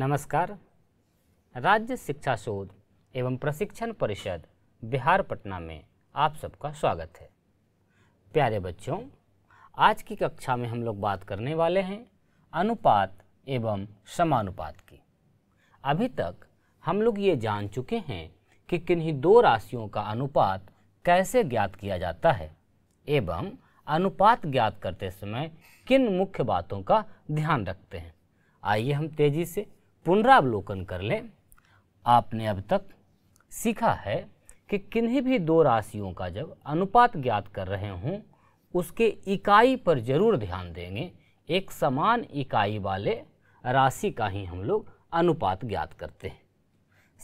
नमस्कार राज्य शिक्षा शोध एवं प्रशिक्षण परिषद बिहार पटना में आप सबका स्वागत है प्यारे बच्चों आज की कक्षा में हम लोग बात करने वाले हैं अनुपात एवं समानुपात की अभी तक हम लोग ये जान चुके हैं कि किन्हीं दो राशियों का अनुपात कैसे ज्ञात किया जाता है एवं अनुपात ज्ञात करते समय किन मुख्य बातों का ध्यान रखते हैं आइए हम तेज़ी से पुनरावलोकन कर लें आपने अब तक सीखा है कि किन्हीं भी दो राशियों का जब अनुपात ज्ञात कर रहे हों उसके इकाई पर जरूर ध्यान देंगे एक समान इकाई वाले राशि का ही हम लोग अनुपात ज्ञात करते हैं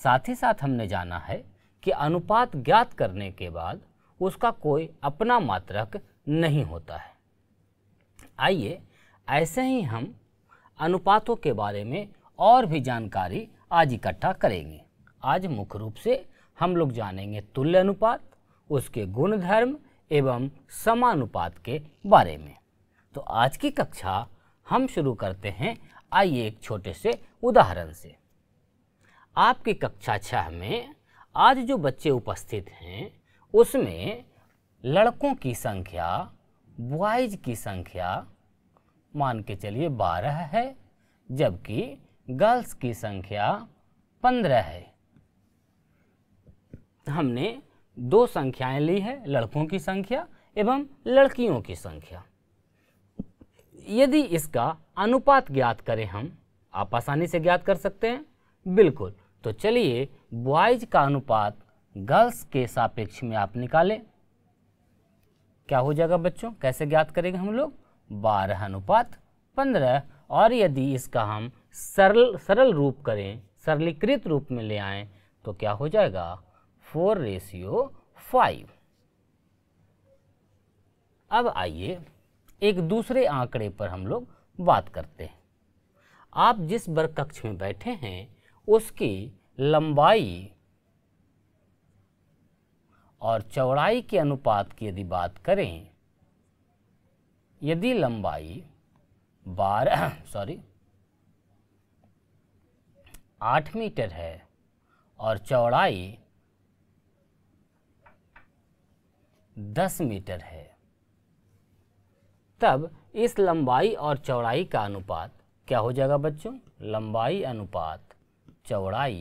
साथ ही साथ हमने जाना है कि अनुपात ज्ञात करने के बाद उसका कोई अपना मात्रक नहीं होता है आइए ऐसे ही हम अनुपातों के बारे में और भी जानकारी आज इकट्ठा करेंगे आज मुख्य रूप से हम लोग जानेंगे तुल्य अनुपात उसके गुणधर्म एवं समानुपात के बारे में तो आज की कक्षा हम शुरू करते हैं आइए एक छोटे से उदाहरण से आपकी कक्षा छः में आज जो बच्चे उपस्थित हैं उसमें लड़कों की संख्या बॉयज की संख्या मान के चलिए बारह है जबकि गर्ल्स की संख्या पंद्रह है हमने दो संख्याएं ली है लड़कों की संख्या एवं लड़कियों की संख्या यदि इसका अनुपात ज्ञात करें हम आप आसानी से ज्ञात कर सकते हैं बिल्कुल तो चलिए बॉयज का अनुपात गर्ल्स के सापेक्ष में आप निकालें क्या हो जाएगा बच्चों कैसे ज्ञात करेंगे हम लोग बारह अनुपात पंद्रह और यदि इसका हम सरल सरल रूप करें सरलीकृत रूप में ले आए तो क्या हो जाएगा फोर रेशियो फाइव अब आइए एक दूसरे आंकड़े पर हम लोग बात करते हैं आप जिस वर्ग कक्ष में बैठे हैं उसकी लंबाई और चौड़ाई के अनुपात की यदि बात करें यदि लंबाई बारह सॉरी आठ मीटर है और चौड़ाई दस मीटर है तब इस लंबाई और चौड़ाई का अनुपात क्या हो जाएगा बच्चों लंबाई अनुपात चौड़ाई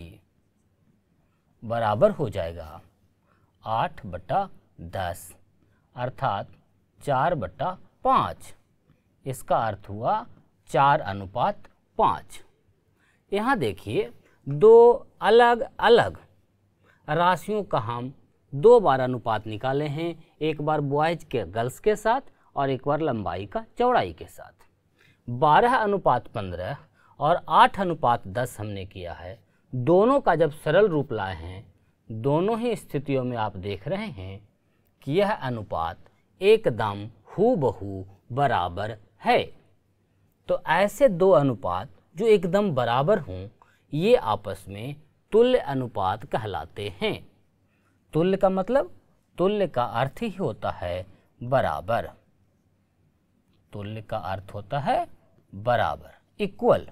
बराबर हो जाएगा आठ बटा दस अर्थात चार बटा पाँच इसका अर्थ हुआ चार अनुपात पाँच यहाँ देखिए दो अलग अलग राशियों का हम दो बार अनुपात निकाले हैं एक बार बॉयज के गर्ल्स के साथ और एक बार लंबाई का चौड़ाई के साथ बारह अनुपात पंद्रह और आठ अनुपात दस हमने किया है दोनों का जब सरल रूप लाए हैं दोनों ही स्थितियों में आप देख रहे हैं कि यह अनुपात एकदम हु बहू बराबर है तो ऐसे दो अनुपात जो एकदम बराबर हों ये आपस में तुल्य अनुपात कहलाते हैं तुल्य का मतलब तुल्य का अर्थ ही होता है बराबर तुल्य का अर्थ होता है बराबर इक्वल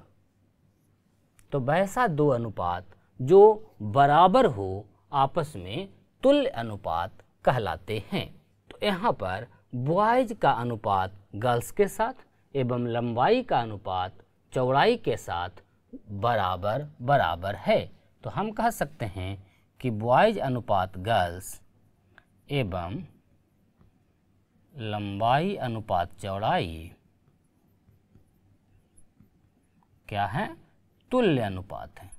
तो वैसा दो अनुपात जो बराबर हो आपस में तुल्य अनुपात कहलाते हैं तो यहाँ पर बॉयज का अनुपात गर्ल्स के साथ एवं लंबाई का अनुपात चौड़ाई के साथ बराबर बराबर है तो हम कह सकते हैं कि बॉयज अनुपात गर्ल्स एवं लंबाई अनुपात चौड़ाई क्या है तुल्य अनुपात है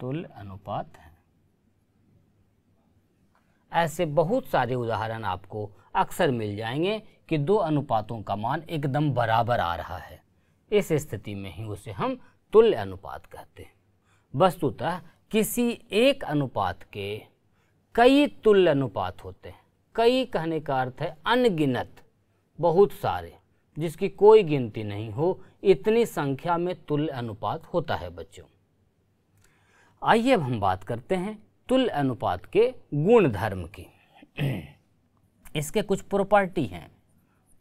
तुल्य अनुपात है ऐसे बहुत सारे उदाहरण आपको अक्सर मिल जाएंगे कि दो अनुपातों का मान एकदम बराबर आ रहा है इस स्थिति में ही उसे हम तुल्य अनुपात कहते हैं वस्तुतः किसी एक अनुपात के कई तुल्य अनुपात होते हैं कई कहने का अर्थ है अनगिनत बहुत सारे जिसकी कोई गिनती नहीं हो इतनी संख्या में तुल्य अनुपात होता है बच्चों आइए अब हम बात करते हैं तुल्य अनुपात के गुण धर्म की इसके कुछ प्रॉपर्टी हैं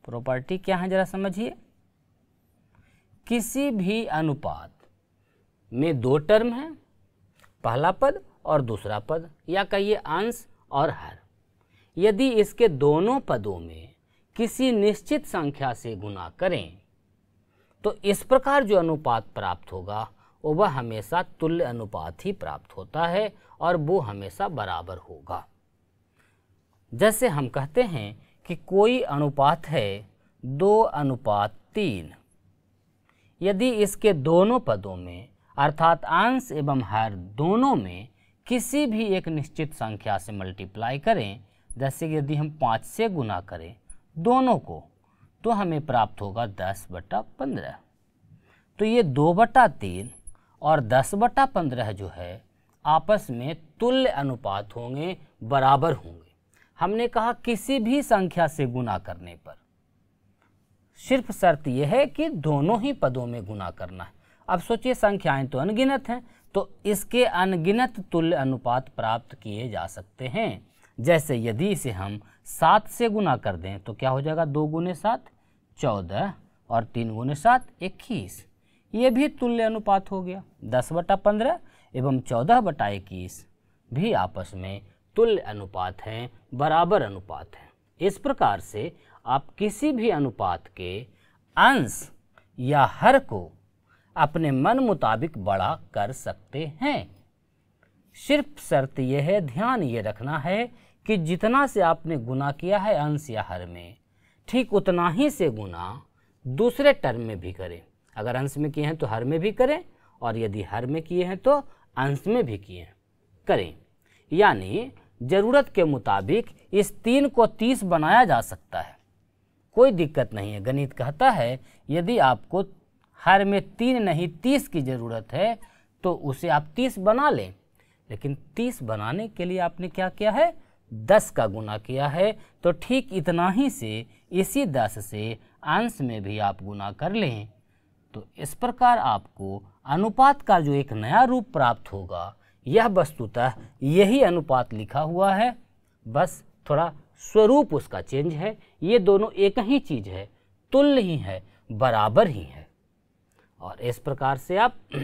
प्रॉपर्टी क्या है जरा समझिए किसी भी अनुपात में दो टर्म हैं पहला पद और दूसरा पद या कहिए अंश और हर यदि इसके दोनों पदों में किसी निश्चित संख्या से गुना करें तो इस प्रकार जो अनुपात प्राप्त होगा वह हमेशा तुल्य अनुपात ही प्राप्त होता है और वो हमेशा बराबर होगा जैसे हम कहते हैं कि कोई अनुपात है दो अनुपात तीन यदि इसके दोनों पदों में अर्थात अंश एवं हर दोनों में किसी भी एक निश्चित संख्या से मल्टीप्लाई करें जैसे कि यदि हम पाँच से गुना करें दोनों को तो हमें प्राप्त होगा दस बटा पंद्रह तो ये दो बटा तीन और दस बटा पंद्रह जो है आपस में तुल्य अनुपात होंगे बराबर होंगे हमने कहा किसी भी संख्या से गुना करने पर सिर्फ शर्त यह है कि दोनों ही पदों में गुना करना है अब सोचिए संख्याएं तो अनगिनत हैं तो इसके अनगिनत तुल्य अनुपात प्राप्त किए जा सकते हैं जैसे यदि इसे हम सात से गुना कर दें तो क्या हो जाएगा दो गुने सात चौदह और तीन गुने सात इक्कीस ये भी तुल्य अनुपात हो गया दस बटा पंद्रह एवं चौदह बटा इक्कीस भी आपस में तुल्य अनुपात हैं बराबर अनुपात हैं इस प्रकार से आप किसी भी अनुपात के अंश या हर को अपने मन मुताबिक बड़ा कर सकते हैं सिर्फ शर्त यह है ध्यान ये रखना है कि जितना से आपने गुना किया है अंश या हर में ठीक उतना ही से गुना दूसरे टर्म में भी करें अगर अंश में किए हैं तो हर में भी करें और यदि हर में किए हैं तो अंश में भी किए हैं करें यानी ज़रूरत के मुताबिक इस तीन को तीस बनाया जा सकता है कोई दिक्कत नहीं है गणित कहता है यदि आपको हर में तीन नहीं तीस की ज़रूरत है तो उसे आप तीस बना लें लेकिन तीस बनाने के लिए आपने क्या किया है दस का गुना किया है तो ठीक इतना ही से इसी दस से अंश में भी आप गुना कर लें तो इस प्रकार आपको अनुपात का जो एक नया रूप प्राप्त होगा यह वस्तुतः यही अनुपात लिखा हुआ है बस थोड़ा स्वरूप उसका चेंज है ये दोनों एक ही चीज़ है तुल्य ही है बराबर ही है और इस प्रकार से आप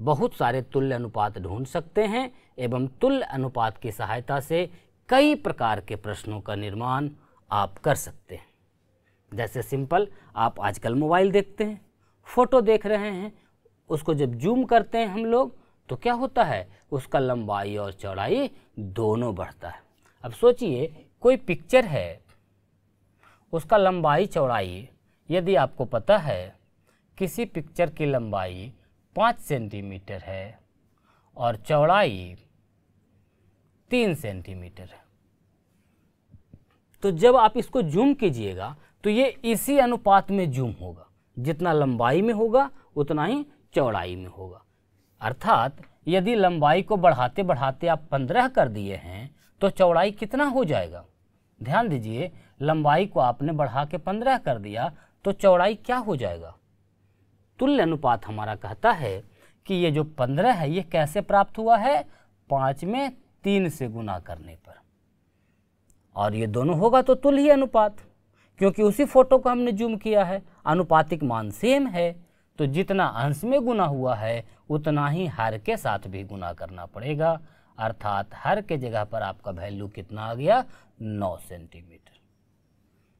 बहुत सारे तुल्य अनुपात ढूंढ सकते हैं एवं तुल्य अनुपात की सहायता से कई प्रकार के प्रश्नों का निर्माण आप कर सकते हैं जैसे सिंपल आप आजकल मोबाइल देखते हैं फ़ोटो देख रहे हैं उसको जब जूम करते हैं हम लोग तो क्या होता है उसका लंबाई और चौड़ाई दोनों बढ़ता है अब सोचिए कोई पिक्चर है उसका लंबाई चौड़ाई यदि आपको पता है किसी पिक्चर की लंबाई पाँच सेंटीमीटर है और चौड़ाई तीन सेंटीमीटर है तो जब आप इसको जूम कीजिएगा तो ये इसी अनुपात में जूम होगा जितना लंबाई में होगा उतना ही चौड़ाई में होगा अर्थात यदि लंबाई को बढ़ाते बढ़ाते आप पंद्रह कर दिए हैं तो चौड़ाई कितना हो जाएगा ध्यान दीजिए लंबाई को आपने बढ़ा के पंद्रह कर दिया तो चौड़ाई क्या हो जाएगा तुल्य अनुपात हमारा कहता है कि ये जो पंद्रह है ये कैसे प्राप्त हुआ है पाँच में तीन से गुना करने पर और ये दोनों होगा तो तुल्य अनुपात क्योंकि उसी फोटो को हमने जूम किया है अनुपातिक मान सेम है तो जितना अंश में गुना हुआ है उतना ही हर के साथ भी गुना करना पड़ेगा अर्थात हर के जगह पर आपका वैल्यू कितना आ गया नौ सेंटीमीटर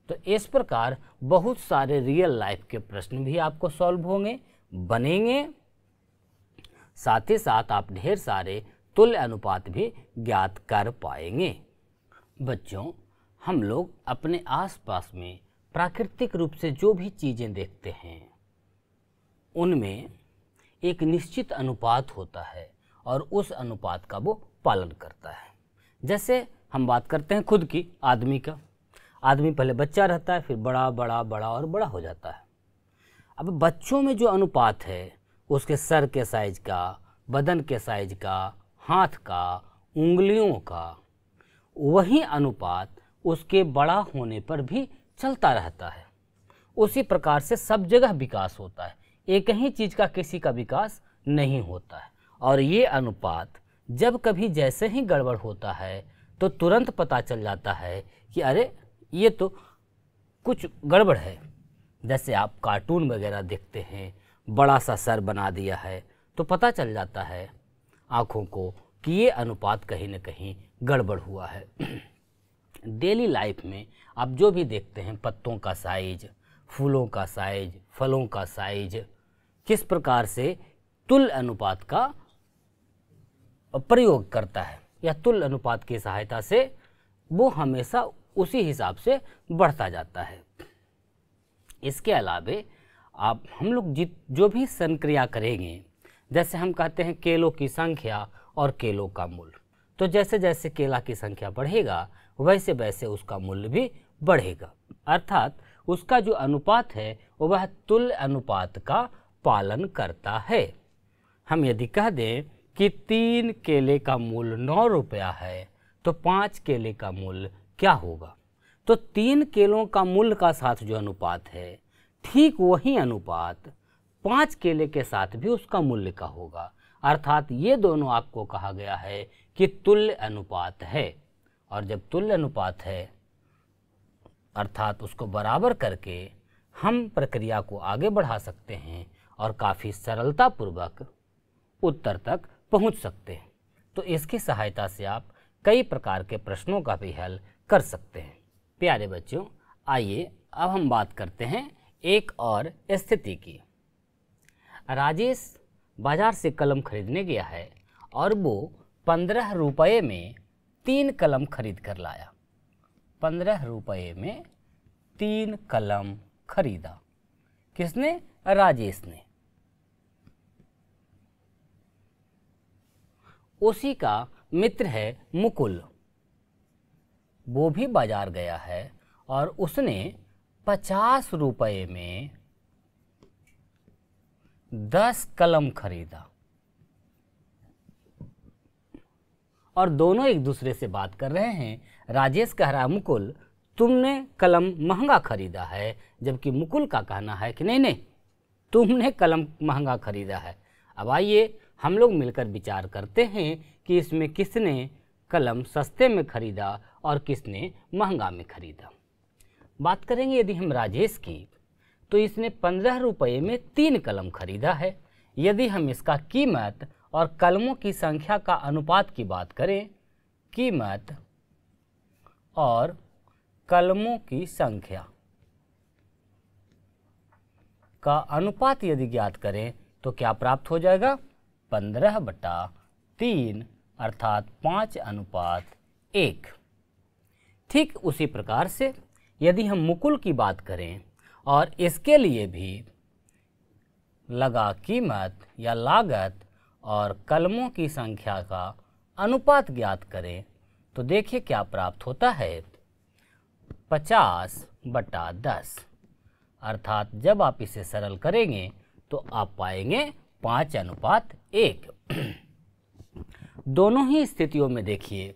तो इस प्रकार बहुत सारे रियल लाइफ के प्रश्न भी आपको सॉल्व होंगे बनेंगे साथ ही साथ आप ढेर सारे तुल्य अनुपात भी ज्ञात कर पाएंगे बच्चों हम लोग अपने आसपास में प्राकृतिक रूप से जो भी चीज़ें देखते हैं उनमें एक निश्चित अनुपात होता है और उस अनुपात का वो पालन करता है जैसे हम बात करते हैं खुद की आदमी का आदमी पहले बच्चा रहता है फिर बड़ा बड़ा बड़ा और बड़ा हो जाता है अब बच्चों में जो अनुपात है उसके सर के साइज का बदन के साइज का हाथ का उंगलियों का वही अनुपात उसके बड़ा होने पर भी चलता रहता है उसी प्रकार से सब जगह विकास होता है एक ही चीज़ का किसी का विकास नहीं होता है और ये अनुपात जब कभी जैसे ही गड़बड़ होता है तो तुरंत पता चल जाता है कि अरे ये तो कुछ गड़बड़ है जैसे आप कार्टून वगैरह देखते हैं बड़ा सा सर बना दिया है तो पता चल जाता है आँखों को कि ये अनुपात कहीं ना कहीं गड़बड़ हुआ है डेली लाइफ में आप जो भी देखते हैं पत्तों का साइज फूलों का साइज फलों का साइज किस प्रकार से तुल अनुपात का प्रयोग करता है या तुल अनुपात की सहायता से वो हमेशा उसी हिसाब से बढ़ता जाता है इसके अलावे आप हम लोग जित जो भी संक्रिया करेंगे जैसे हम कहते हैं केलों की संख्या और केलों का मूल्य तो जैसे जैसे केला की संख्या बढ़ेगा वैसे वैसे उसका मूल्य भी बढ़ेगा अर्थात उसका जो अनुपात है वह तुल अनुपात का पालन करता है हम यदि कह दें कि तीन केले का मूल नौ रुपया है तो पाँच केले का मूल क्या होगा तो तीन केलों का मूल का साथ जो अनुपात है ठीक वही अनुपात पाँच केले के साथ भी उसका मूल्य का होगा अर्थात ये दोनों आपको कहा गया है कि तुल्य अनुपात है और जब तुल्य अनुपात है अर्थात उसको बराबर करके हम प्रक्रिया को आगे बढ़ा सकते हैं और काफ़ी सरलतापूर्वक उत्तर तक पहुंच सकते हैं तो इसकी सहायता से आप कई प्रकार के प्रश्नों का भी हल कर सकते हैं प्यारे बच्चों आइए अब हम बात करते हैं एक और स्थिति की राजेश बाज़ार से कलम खरीदने गया है और वो पंद्रह रुपये में तीन कलम खरीद कर लाया पंद्रह रुपये में तीन कलम खरीदा किसने राजेश ने उसी का मित्र है मुकुल वो भी बाजार गया है और उसने पचास रुपये में दस कलम खरीदा और दोनों एक दूसरे से बात कर रहे हैं राजेश कह रहा है मुकुल तुमने कलम महंगा खरीदा है जबकि मुकुल का कहना है कि नहीं नहीं तुमने कलम महंगा खरीदा है अब आइए हम लोग मिलकर विचार करते हैं कि इसमें किसने कलम सस्ते में खरीदा और किसने महंगा में खरीदा बात करेंगे यदि हम राजेश की तो इसने पंद्रह रुपये में तीन कलम खरीदा है यदि हम इसका कीमत और कलमों की संख्या का अनुपात की बात करें कीमत और कलमों की संख्या का अनुपात यदि ज्ञात करें तो क्या प्राप्त हो जाएगा पंद्रह बटा तीन अर्थात पाँच अनुपात एक ठीक उसी प्रकार से यदि हम मुकुल की बात करें और इसके लिए भी लगा कीमत या लागत और कलमों की संख्या का अनुपात ज्ञात करें तो देखिए क्या प्राप्त होता है पचास बटा दस अर्थात जब आप इसे सरल करेंगे तो आप पाएंगे पाँच अनुपात एक दोनों ही स्थितियों में देखिए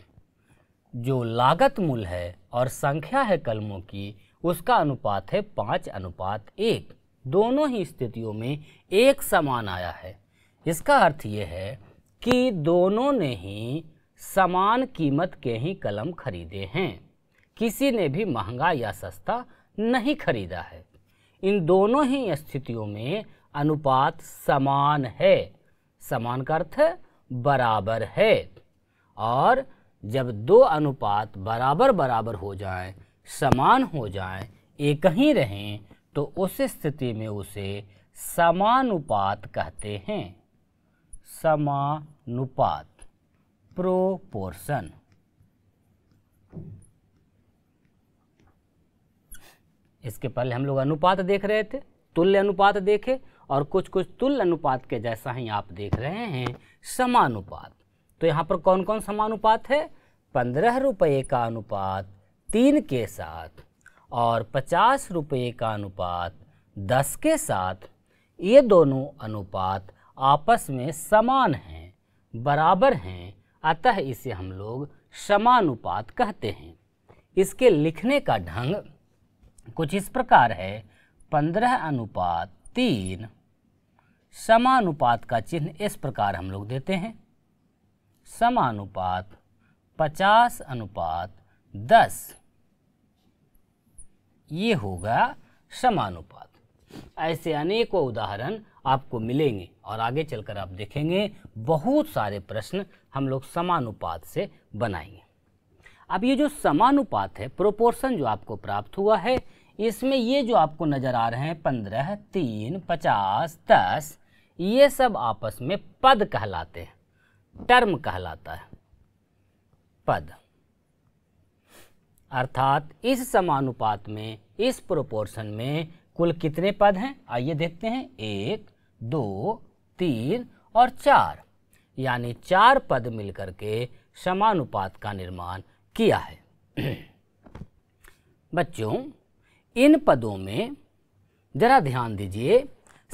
जो लागत मूल है और संख्या है कलमों की उसका अनुपात है पाँच अनुपात एक दोनों ही स्थितियों में एक समान आया है इसका अर्थ ये है कि दोनों ने ही समान कीमत के ही कलम खरीदे हैं किसी ने भी महंगा या सस्ता नहीं खरीदा है इन दोनों ही स्थितियों में अनुपात समान है समान का अर्थ बराबर है और जब दो अनुपात बराबर बराबर हो जाएं, समान हो जाएं, एक ही रहें तो उस स्थिति में उसे समानुपात कहते हैं समानुपात प्रोपोर्शन इसके पहले हम लोग अनुपात देख रहे थे तुल्य अनुपात देखे और कुछ कुछ तुल्य अनुपात के जैसा ही आप देख रहे हैं समानुपात तो यहाँ पर कौन कौन समानुपात है पंद्रह रुपये का अनुपात तीन के साथ और पचास रुपये का अनुपात दस के साथ ये दोनों अनुपात आपस में समान हैं बराबर हैं अतः इसे हम लोग समानुपात कहते हैं इसके लिखने का ढंग कुछ इस प्रकार है पंद्रह अनुपात तीन समानुपात का चिन्ह इस प्रकार हम लोग देते हैं समानुपात पचास अनुपात दस ये होगा समानुपात ऐसे अनेकों उदाहरण आपको मिलेंगे और आगे चलकर आप देखेंगे बहुत सारे प्रश्न हम लोग समानुपात से बनाएंगे अब ये जो समानुपात है प्रोपोर्शन जो आपको प्राप्त हुआ है इसमें ये जो आपको नज़र आ रहे हैं पंद्रह तीन पचास दस ये सब आपस में पद कहलाते हैं टर्म कहलाता है पद अर्थात इस समानुपात में इस प्रोपोर्शन में कुल कितने पद हैं आइए देखते हैं एक दो तीन और चार यानी चार पद मिलकर के समानुपात का निर्माण किया है बच्चों इन पदों में ज़रा ध्यान दीजिए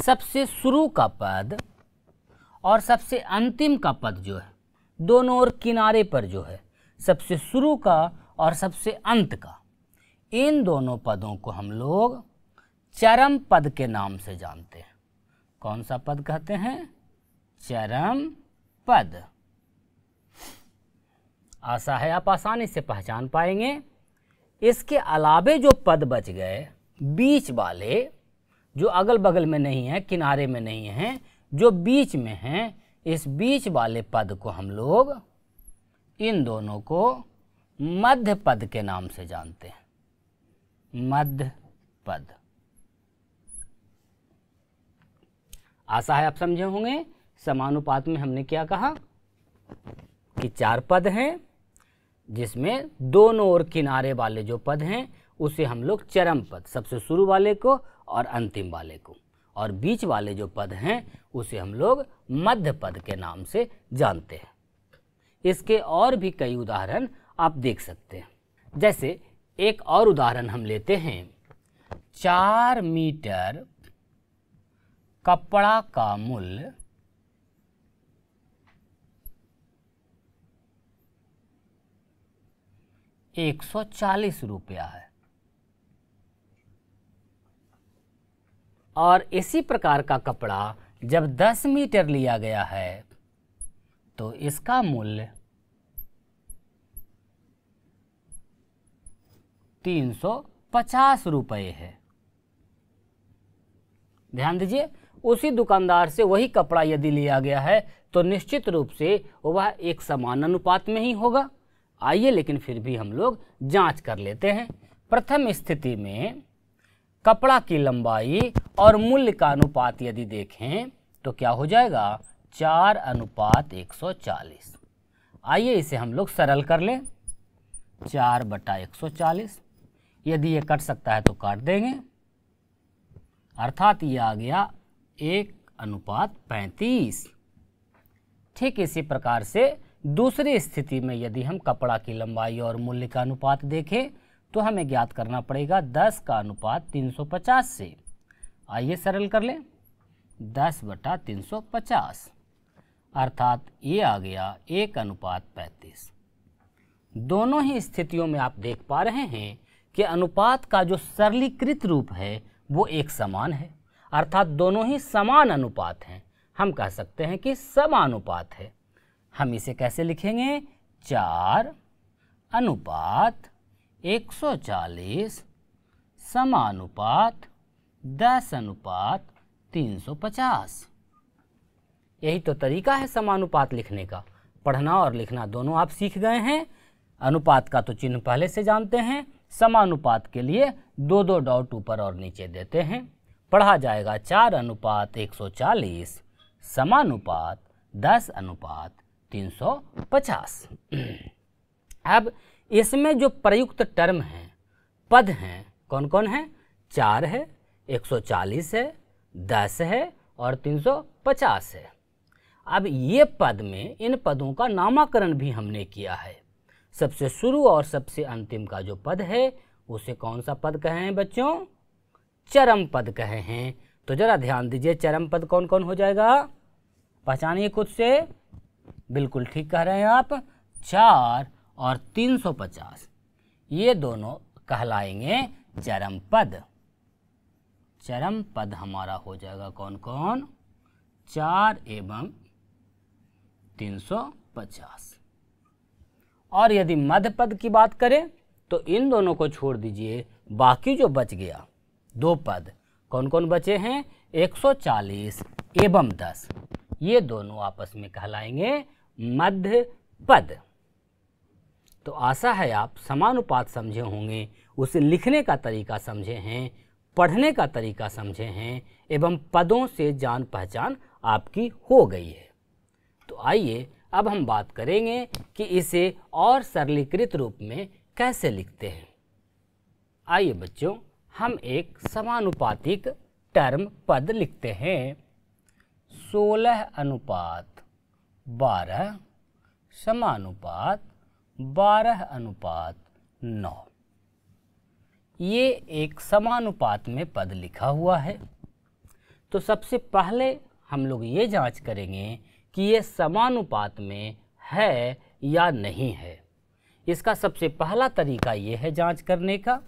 सबसे शुरू का पद और सबसे अंतिम का पद जो है दोनों और किनारे पर जो है सबसे शुरू का और सबसे अंत का इन दोनों पदों को हम लोग चरम पद के नाम से जानते हैं कौन सा पद कहते हैं चरम पद आशा है आप आसानी से पहचान पाएंगे इसके अलावे जो पद बच गए बीच वाले जो अगल बगल में नहीं है किनारे में नहीं है जो बीच में हैं इस बीच वाले पद को हम लोग इन दोनों को मध्य पद के नाम से जानते हैं मध्य पद आशा है आप समझे होंगे समानुपात में हमने क्या कहा कि चार पद हैं जिसमें दोनों ओर किनारे वाले जो पद हैं उसे हम लोग चरम पद सबसे शुरू वाले को और अंतिम वाले को और बीच वाले जो पद हैं उसे हम लोग मध्य पद के नाम से जानते हैं इसके और भी कई उदाहरण आप देख सकते हैं जैसे एक और उदाहरण हम लेते हैं चार मीटर कपड़ा का मूल्य एक सौ चालीस रुपया है और इसी प्रकार का कपड़ा जब दस मीटर लिया गया है तो इसका मूल्य तीन सौ पचास रुपये है ध्यान दीजिए उसी दुकानदार से वही कपड़ा यदि लिया गया है तो निश्चित रूप से वह एक समान अनुपात में ही होगा आइए लेकिन फिर भी हम लोग जांच कर लेते हैं प्रथम स्थिति में कपड़ा की लंबाई और मूल्य का अनुपात यदि देखें तो क्या हो जाएगा चार अनुपात 140 आइए इसे हम लोग सरल कर लें चार बटा 140 यदि ये कट सकता है तो काट देंगे अर्थात ये आ गया एक अनुपात पैंतीस ठीक इसी प्रकार से दूसरी स्थिति में यदि हम कपड़ा की लंबाई और मूल्य का अनुपात देखें तो हमें ज्ञात करना पड़ेगा दस का अनुपात तीन सौ पचास से आइए सरल कर लें दस बटा तीन सौ पचास अर्थात ये आ गया एक अनुपात पैंतीस दोनों ही स्थितियों में आप देख पा रहे हैं कि अनुपात का जो सरलीकृत रूप है वो एक समान है अर्थात दोनों ही समान अनुपात हैं हम कह सकते हैं कि समानुपात है हम इसे कैसे लिखेंगे चार अनुपात 140 समानुपात 10 अनुपात 350 यही तो तरीका है समानुपात लिखने का पढ़ना और लिखना दोनों आप सीख गए हैं अनुपात का तो चिन्ह पहले से जानते हैं समानुपात के लिए दो दो डॉट ऊपर और नीचे देते हैं पढ़ा जाएगा चार अनुपात एक सौ चालीस समानुपात दस अनुपात तीन सौ पचास अब इसमें जो प्रयुक्त टर्म हैं पद हैं कौन कौन हैं चार है एक सौ चालीस है दस है और तीन सौ पचास है अब ये पद में इन पदों का नामकरण भी हमने किया है सबसे शुरू और सबसे अंतिम का जो पद है उसे कौन सा पद कहे हैं बच्चों चरम पद कहे हैं तो जरा ध्यान दीजिए चरम पद कौन कौन हो जाएगा पहचानिए खुद से बिल्कुल ठीक कह रहे हैं आप चार और तीन सौ पचास ये दोनों कहलाएंगे चरम पद चरम पद हमारा हो जाएगा कौन कौन चार एवं तीन सौ पचास और यदि मध्य पद की बात करें तो इन दोनों को छोड़ दीजिए बाकी जो बच गया दो पद कौन कौन बचे हैं 140 एवं 10 ये दोनों आपस में कहलाएंगे मध्य पद तो आशा है आप समानुपात समझे होंगे उसे लिखने का तरीका समझे हैं पढ़ने का तरीका समझे हैं एवं पदों से जान पहचान आपकी हो गई है तो आइए अब हम बात करेंगे कि इसे और सरलीकृत रूप में कैसे लिखते हैं आइए बच्चों हम एक समानुपातिक टर्म पद लिखते हैं सोलह अनुपात बारह समानुपात बारह अनुपात नौ ये एक समानुपात में पद लिखा हुआ है तो सबसे पहले हम लोग ये जांच करेंगे कि ये समानुपात में है या नहीं है इसका सबसे पहला तरीका ये है जांच करने का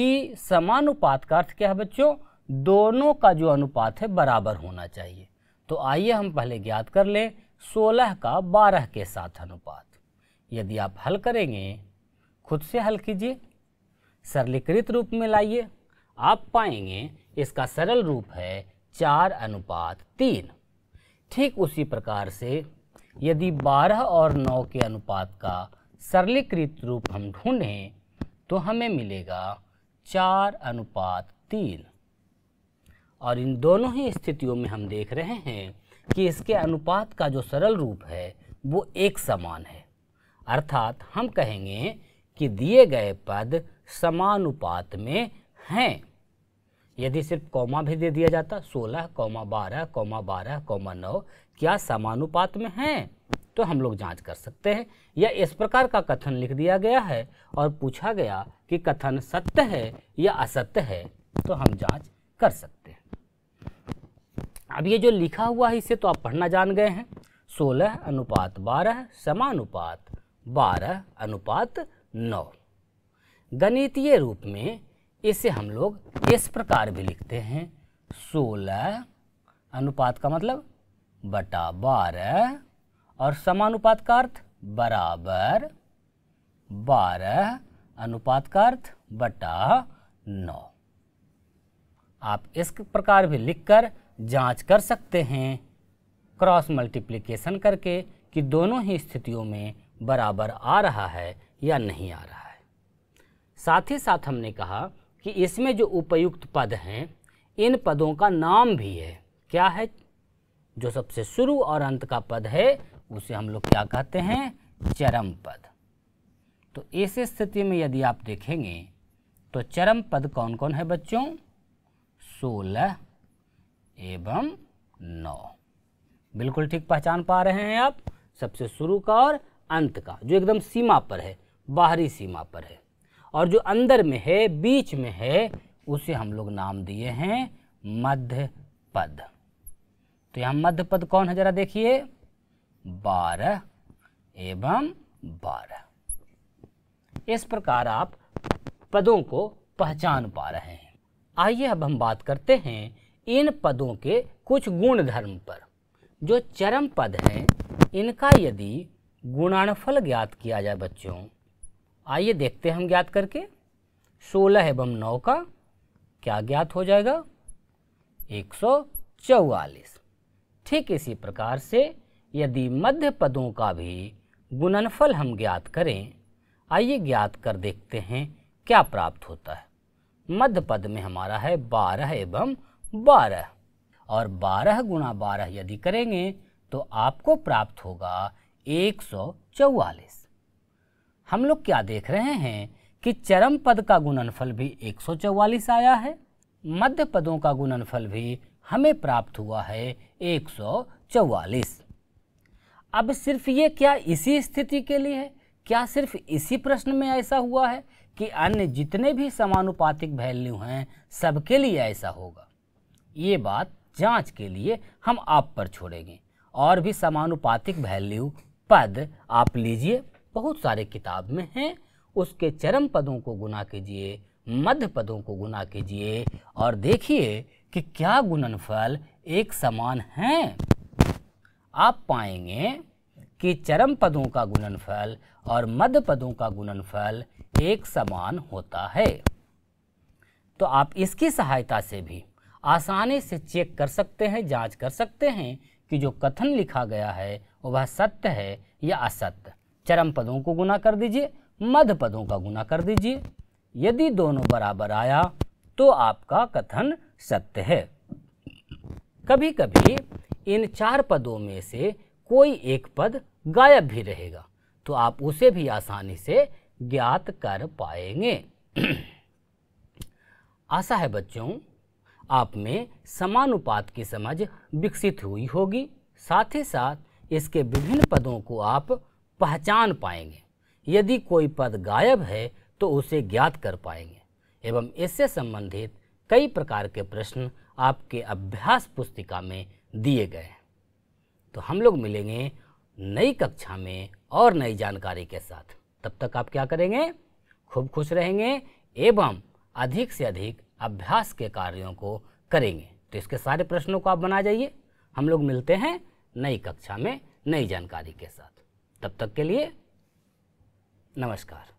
कि समानुपात का अर्थ क्या है बच्चों दोनों का जो अनुपात है बराबर होना चाहिए तो आइए हम पहले ज्ञात कर लें सोलह का बारह के साथ अनुपात यदि आप हल करेंगे खुद से हल कीजिए सरलीकृत रूप में लाइए आप पाएंगे इसका सरल रूप है चार अनुपात तीन ठीक उसी प्रकार से यदि बारह और नौ के अनुपात का सरलीकृत रूप हम ढूंढें तो हमें मिलेगा चार अनुपात तीन और इन दोनों ही स्थितियों में हम देख रहे हैं कि इसके अनुपात का जो सरल रूप है वो एक समान है अर्थात हम कहेंगे कि दिए गए पद समानुपात में हैं यदि सिर्फ कौमा भी दे दिया जाता सोलह कौमा बारह कौमा बारह कौमा नौ क्या समानुपात में हैं तो हम लोग जांच कर सकते हैं या इस प्रकार का कथन लिख दिया गया है और पूछा गया कि कथन सत्य है या असत्य है तो हम जांच कर सकते हैं अब ये जो लिखा हुआ है इसे तो आप पढ़ना जान गए हैं सोलह अनुपात बारह समानुपात बारह अनुपात नौ गणितीय रूप में इसे हम लोग इस प्रकार भी लिखते हैं सोलह अनुपात का मतलब बटा बारह और समानुपात का अर्थ बराबर बारह अनुपात का अर्थ बटा नौ आप इस प्रकार भी लिखकर जांच कर सकते हैं क्रॉस मल्टीप्लिकेशन करके कि दोनों ही स्थितियों में बराबर आ रहा है या नहीं आ रहा है साथ ही साथ हमने कहा कि इसमें जो उपयुक्त पद हैं इन पदों का नाम भी है क्या है जो सबसे शुरू और अंत का पद है उसे हम लोग क्या कहते हैं चरम पद तो इस स्थिति में यदि आप देखेंगे तो चरम पद कौन कौन है बच्चों सोलह एवं नौ बिल्कुल ठीक पहचान पा रहे हैं आप सबसे शुरू का और अंत का जो एकदम सीमा पर है बाहरी सीमा पर है और जो अंदर में है बीच में है उसे हम लोग नाम दिए हैं मध्य पद तो यहाँ मध्य पद कौन है जरा देखिए बारह एवं बारह इस प्रकार आप पदों को पहचान पा रहे हैं आइए अब हम बात करते हैं इन पदों के कुछ गुण धर्म पर जो चरम पद हैं इनका यदि गुणानफल ज्ञात किया जाए बच्चों आइए देखते हैं हम ज्ञात करके सोलह एवं नौ का क्या ज्ञात हो जाएगा एक ठीक इसी प्रकार से यदि मध्य पदों का भी गुणनफल हम ज्ञात करें आइए ज्ञात कर देखते हैं क्या प्राप्त होता है मध्य पद में हमारा है बारह एवं बारह और बारह गुणा बारह यदि करेंगे तो आपको प्राप्त होगा एक सौ चौवालीस हम लोग क्या देख रहे हैं कि चरम पद का गुणनफल भी एक सौ चौवालीस आया है मध्य पदों का गुणनफल भी हमें प्राप्त हुआ है एक सौ चौवालीस अब सिर्फ ये क्या इसी स्थिति के लिए है क्या सिर्फ इसी प्रश्न में ऐसा हुआ है कि अन्य जितने भी समानुपातिक वैल्यू हैं सबके लिए ऐसा होगा ये बात जांच के लिए हम आप पर छोड़ेंगे और भी समानुपातिक वैल्यू पद आप लीजिए बहुत सारे किताब में हैं उसके चरम पदों को गुना कीजिए मध्य पदों को गुना कीजिए और देखिए कि क्या गुणनफल एक समान हैं आप पाएंगे कि चरम पदों का गुणनफल और मध्य पदों का गुणनफल एक समान होता है तो आप इसकी सहायता से भी आसानी से चेक कर सकते हैं जांच कर सकते हैं कि जो कथन लिखा गया है वह सत्य है या असत्य चरम पदों को गुना कर दीजिए मध्य पदों का गुना कर दीजिए यदि दोनों बराबर आया तो आपका कथन सत्य है कभी कभी इन चार पदों में से कोई एक पद गायब भी रहेगा तो आप उसे भी आसानी से ज्ञात कर पाएंगे आशा है बच्चों आप में समानुपात की समझ विकसित हुई होगी साथ ही साथ इसके विभिन्न पदों को आप पहचान पाएंगे यदि कोई पद गायब है तो उसे ज्ञात कर पाएंगे एवं इससे संबंधित कई प्रकार के प्रश्न आपके अभ्यास पुस्तिका में दिए गए तो हम लोग मिलेंगे नई कक्षा में और नई जानकारी के साथ तब तक आप क्या करेंगे खूब खुश रहेंगे एवं अधिक से अधिक अभ्यास के कार्यों को करेंगे तो इसके सारे प्रश्नों को आप बना जाइए हम लोग मिलते हैं नई कक्षा में नई जानकारी के साथ तब तक के लिए नमस्कार